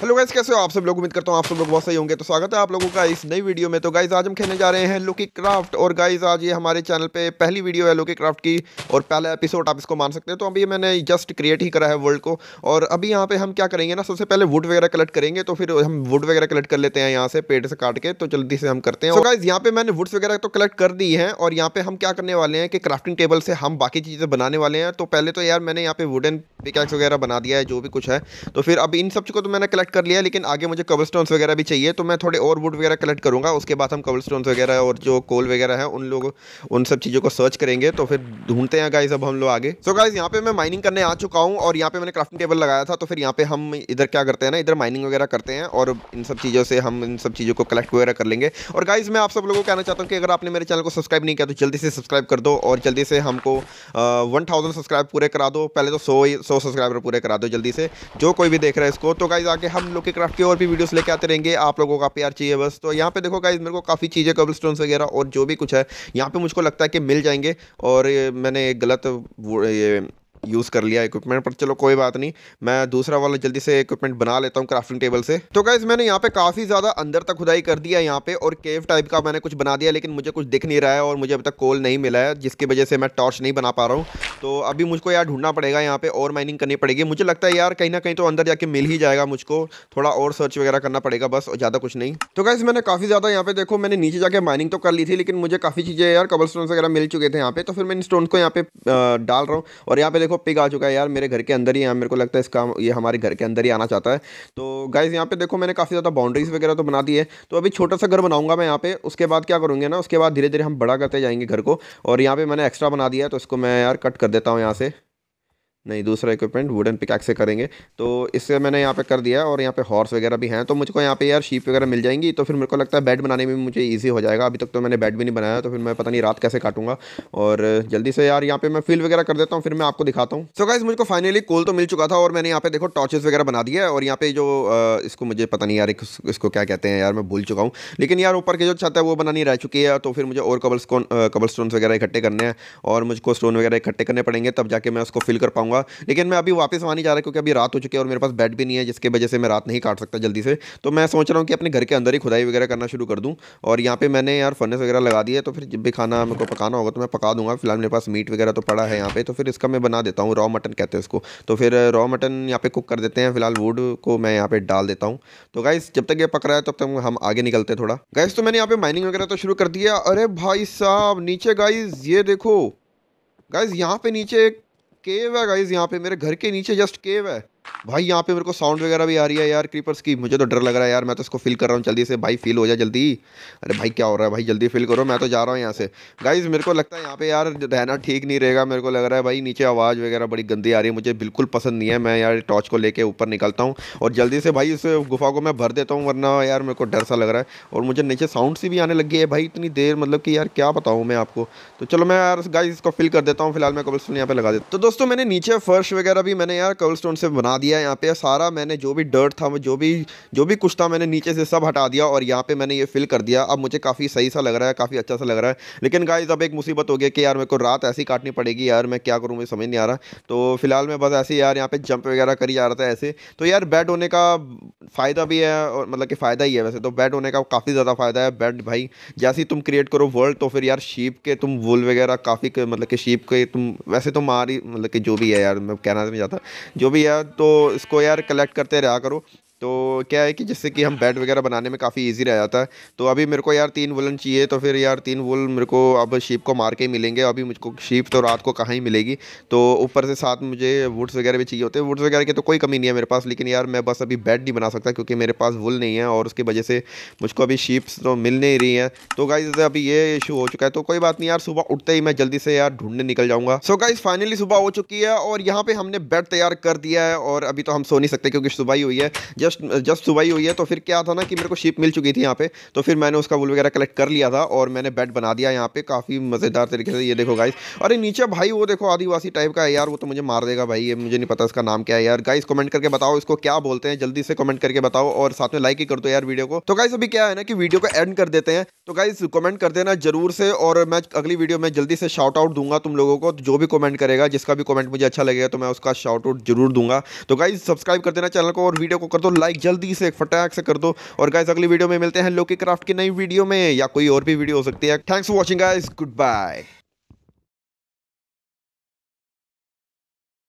hello guys कैसे हो आप सब लोग उम्मीद करता हूँ आप सब लोग बहुत सही होंगे तो स्वागत है आप लोगों का इस नई वीडियो में तो गाइस आज हम खेलने जा रहे हैं लुकी क्राफ्ट और गाइस आज ये हमारे चैनल पे पहली वीडियो है लुकी क्राफ्ट की और पहला एपिसोड आप इसको मान सकते हैं तो अभी मैंने जस्ट क्रिएट ही करा है वर्ल्ड को और अभी यहाँ पे हम क्या करेंगे ना सबसे पहले वुड वगैरह कलेक्ट करेंगे तो फिर हम वुड वगैरह कलेक्ट कर लेते हैं यहाँ से पेड़ से काट के तो जल्दी से हम करते हैं गाइज यहाँ पे मैंने वुड्स वगैरह तो कलेक्ट कर दी है और यहाँ पे हम क्या करने वाले हैं कि क्राफ्टिंग टेबल से हम बाकी चीज़ें बनाने वाले हैं तो पहले तो यार मैंने यहाँ पे वुडन पिकैक्स वगैरह बना दिया है जो भी कुछ है तो फिर अब इन सब को तो मैंने कलेक्ट कलेक्ट कर लिया लेकिन आगे मुझे कबल स्टोन वगैरह भी चाहिए तो मैं थोड़े और वुड वगैरह कलेक्ट करूँगा उसके बाद हम कबल स्टोन वगैरह और जो कोल वगैरह है उन लोग उन सब चीज़ों को सर्च करेंगे तो फिर ढूंढते हैं गाइज अब हम लोग आगे सो गाइज यहाँ पे मैं माइनिंग करने आ चुका हूँ और यहाँ पे मैंने क्राफ्टिंग टेबल लगाया था तो फिर यहाँ पे हम इधर क्या करते हैं ना इधर माइनिंग वगैरह करते हैं और इन सब चीज़ों से हम इन सब चीज़ों को कलेक्ट वगैरह कर लेंगे और गाइज मैं आप सब लोगों को कहना चाहता हूँ कि अगर आपने मेरे चैनल को सब्सक्राइब नहीं किया तो जल्दी से सब्सक्राइब कर दो और जल्दी से हमको वन थाउजेंड सब्सक्राइब पूरे करा दो पहले तो सौ सौ सब्सक्राइबर पूरे करा दो जल्दी से जो कोई भी देख रहा है इसको तो गाइज आगे हम लोग के क्राफ्ट के और भी वीडियोस लेके आते रहेंगे आप लोगों का प्यार चाहिए बस तो यहाँ पे देखो गाइज मेरे को काफ़ी चीज़ें कबल स्टोन्स वगैरह और जो भी कुछ है यहाँ पे मुझको लगता है कि मिल जाएंगे और मैंने गलत ये यूज़ कर लिया इक्विपमेंट पर चलो कोई बात नहीं मैं दूसरा वाला जल्दी से इक्विपमेंट बना लेता हूँ क्राफ्टिंग टेबल से तो गाइज मैंने यहाँ पे काफ़ी ज़्यादा अंदर तक खुदाई कर दिया यहाँ पे और केव टाइप का मैंने कुछ बना दिया लेकिन मुझे कुछ दिख नहीं रहा है और मुझे अब तक कोल नहीं मिला है जिसकी वजह से मैं टॉर्च नहीं बना पा रहा हूँ तो अभी मुझको यार ढूंढना पड़ेगा यहाँ पे और माइनिंग करनी पड़ेगी मुझे लगता है यार कहीं ना कहीं तो अंदर जाके मिल ही जाएगा मुझको थोड़ा और सर्च वगैरह करना पड़ेगा बस और ज़्यादा कुछ नहीं तो गाइज मैंने काफ़ी ज़्यादा यहाँ पे देखो मैंने नीचे जाके माइनिंग तो कर ली थी लेकिन मुझे काफ़ी चीज़ें यार कबल स्टोन वगैरह मिल चुके थे यहाँ पे तो फिर मैं इन स्टोन को यहाँ पे डाल रहा हूँ और यहाँ पे देखो देखो पिग आ चुका है यार मेरे घर के अंदर ही है मेरे को लगता है इसका ये हमारे घर के अंदर ही आना चाहता है तो गाइज़ यहाँ पे देखो मैंने काफ़ी ज़्यादा बाउंड्रीज़ वगैरह तो बना दी है तो अभी छोटा सा घर बनाऊंगा मैं यहाँ पे उसके बाद क्या करूँगी ना उसके बाद धीरे धीरे हम बड़ा करते जाएंगे घर को और यहाँ पर मैंने एक्स्ट्रा बना दिया है तो इसको मैं यार कट कर देता हूँ यहाँ से नहीं दूसरा इक्विपमेंट वुडन पिकैक्स से करेंगे तो इससे मैंने यहाँ पे कर दिया और यहाँ पे हॉर्स वगैरह भी हैं तो मुझको यहाँ पे यार शीप वगैरह मिल जाएंगी तो फिर मेरे को लगता है बेड बनाने में मुझे ईजी हो जाएगा अभी तक तो मैंने बेड भी नहीं बनाया तो फिर मैं पता नहीं रात कैसे काटूंगा और जल्दी से यार यहाँ पे मैं फिल वगैरह कर देता हूँ फिर मैं आपको दिखाता हूँ सो गाइज मुझको फाइनली कोल तो मिल चुका था और मैंने यहाँ पे देखो टॉर्चेस वगैरह बना दिया है और यहाँ पे जो इसको मुझे पता नहीं यार इसको क्या कहते हैं यार मैं भूल चुका हूँ लेकिन यार ऊपर की जो छत है वो बनानी रह चुकी है तो फिर मुझे और कबल कबल स्टोन वगैरह इकट्ठे करने हैं और मुझको स्टोन वगैरह इकट्ठे करने पड़ेंगे तब जाके मैं उसको फिल कर पाऊँगा करूँगा लेकिन मैं अभी वापस वहाँ नहीं जा रहा क्योंकि अभी रात हो चुकी है और मेरे पास बेड भी नहीं है जिसकी वजह से मैं रात नहीं काट सकता जल्दी से तो मैं सोच रहा हूँ कि अपने घर के अंदर ही खुदाई वगैरह करना शुरू कर दूँ और यहाँ पर मैंने यार फर्नेस वगैरह लगा दिया तो फिर जब भी खाना मेरे को पकाना होगा तो मैं पका दूँगा फिलहाल मेरे पास मीट वगैरह तो पड़ा है यहाँ पर तो फिर इसका मैं बना देता हूँ रॉ मटन कहते हैं इसको तो फिर रॉ मटन यहाँ पर कुक कर देते हैं फिलहाल वुड को मैं यहाँ पर डाल देता हूँ तो गाइस जब तक ये पक रहा है तब तक हम आगे निकलते हैं थोड़ा गाइस तो मैंने यहाँ पे माइनिंग वगैरह तो शुरू कर दिया अरे भाई साहब नीचे गाइस ये देखो गाइस यहाँ पे नीचे एक केव है गाइज यहाँ पे मेरे घर के नीचे जस्ट केव है भाई यहाँ पे मेरे को साउंड वगैरह भी आ रही है यार क्रीपर्स की मुझे तो डर लग रहा है यार मैं तो इसको फील कर रहा हूँ जल्दी से भाई फील हो जाए जल्दी अरे भाई क्या हो रहा है भाई जल्दी फील करो मैं तो जा रहा हूँ यहाँ से गाइज मेरे को लगता है यहाँ पे यार रहना ठीक नहीं रहेगा मेरे को लग रहा है भाई नीचे आवाज़ वगैरह बड़ी गंदी आ रही है मुझे बिल्कुल पसंद नहीं है मैं यार टॉर्च को लेकर ऊपर निकलता हूँ और जल्दी से भाई उस गुफा को मैं भर देता हूँ वरना यार मेरे को डर सा लग रहा है और मुझे नीचे साउंड सी भी आने लगी है भाई इतनी देर मतलब कि यार क्या बताऊँ मैं आपको तो चलो मैं यार गाइज इसको फिल कर देता हूँ फिलहाल मैं कबल स्टोन यहाँ पर लगा देता तो दोस्तों मैंने नीचे फर्श वगैरह भी मैंने यार कबल से बना बना दिया यहाँ पे सारा मैंने जो भी डर्ट था जो भी जो भी कुछ था मैंने नीचे से सब हटा दिया और यहाँ पे मैंने ये फिल कर दिया अब मुझे काफ़ी सही सा लग रहा है काफ़ी अच्छा सा लग रहा है लेकिन गाइज अब एक मुसीबत हो गया कि यार मेरे को रात ऐसी काटनी पड़ेगी यार मैं क्या करूँ मुझे समझ नहीं आ रहा तो फिलहाल मैं बस ऐसे यार यहाँ पर जंप वगैरह करी जा रहा था ऐसे तो यार बैड होने का फ़ायदा भी है और मतलब कि फ़ायदा ही है वैसे तो बैड होने का काफ़ी ज़्यादा फ़ायदा है बैट भाई जैसे ही तुम क्रिएट करो वर्ल्ड तो फिर यार शीप के तुम वुल वगैरह काफ़ी मतलब कि शीप के तुम वैसे तो मार मतलब कि जो भी है यार मैं कहना नहीं चाहता जो भी है तो इसको इसको यार कलेक्ट करते रहा करो तो क्या है कि जिससे कि हम बेड वगैरह बनाने में काफ़ी इजी रह जाता है तो अभी मेरे को यार तीन वुलन चाहिए तो फिर यार तीन वुल मेरे को अब शीप को मार के ही मिलेंगे अभी मुझको शीप तो रात को कहाँ ही मिलेगी तो ऊपर से साथ मुझे वुड्स वगैरह भी चाहिए होते हैं वुड्स वगैरह की तो कोई कमी नहीं है मेरे पास लेकिन यार मैं बस अभी बेड नहीं बना सकता क्योंकि मेरे पास वुल नहीं है और उसकी वजह से मुझको अभी शीप्स तो मिल नहीं रही हैं तो गाइज अभी ये इशू हो चुका है तो कोई बात नहीं यार सुबह उठते ही मैं जल्दी से यार ढूंढने निकल जाऊँगा सो गाइज फाइनली सुबह हो चुकी है और यहाँ पर हमने बेड तैयार कर दिया है और अभी तो हम सो नहीं सकते क्योंकि सुबह ही हुई है जस्ट जस्ट सुबह ही हुई है तो फिर क्या था ना कि मेरे को शिप मिल चुकी थी यहाँ पे तो फिर मैंने उसका वुल वगैरह कलेक्ट कर लिया था और मैंने बेड बना दिया यहाँ पे काफ़ी मज़ेदार तरीके से ये देखो गाइस अरे नीचे भाई वो देखो आदिवासी टाइप का है यार वो तो मुझे मार देगा भाई ये मुझे नहीं पता इसका नाम क्या है यार गाइस कमेंट करके बताओ इसको क्या बोलते हैं जल्दी से कमेंट करके बताओ और साथ में लाइक ही कर दो यार वीडियो को तो गाइस अभी क्या है ना कि वीडियो को एंड कर देते हैं तो गाइस कमेंट कर देना जरूर से और मैं अगली वीडियो में जल्दी से शाउट आउट दूंगा तुम लोगों को जो भी कमेंट करेगा जिसका भी कमेंट मुझे अच्छा लगेगा तो मैं उसका शाउट आउट जरूर दूंगा तो गाइज सब्सक्राइब कर देना चैनल को और वीडियो को कर दो लाइक जल्दी से फटाक से कर दो और गाइज अगली वीडियो में मिलते हैं लोकी क्राफ्ट की नई वीडियो में या कोई और भी वीडियो हो सकती है thanks for watching guys good bye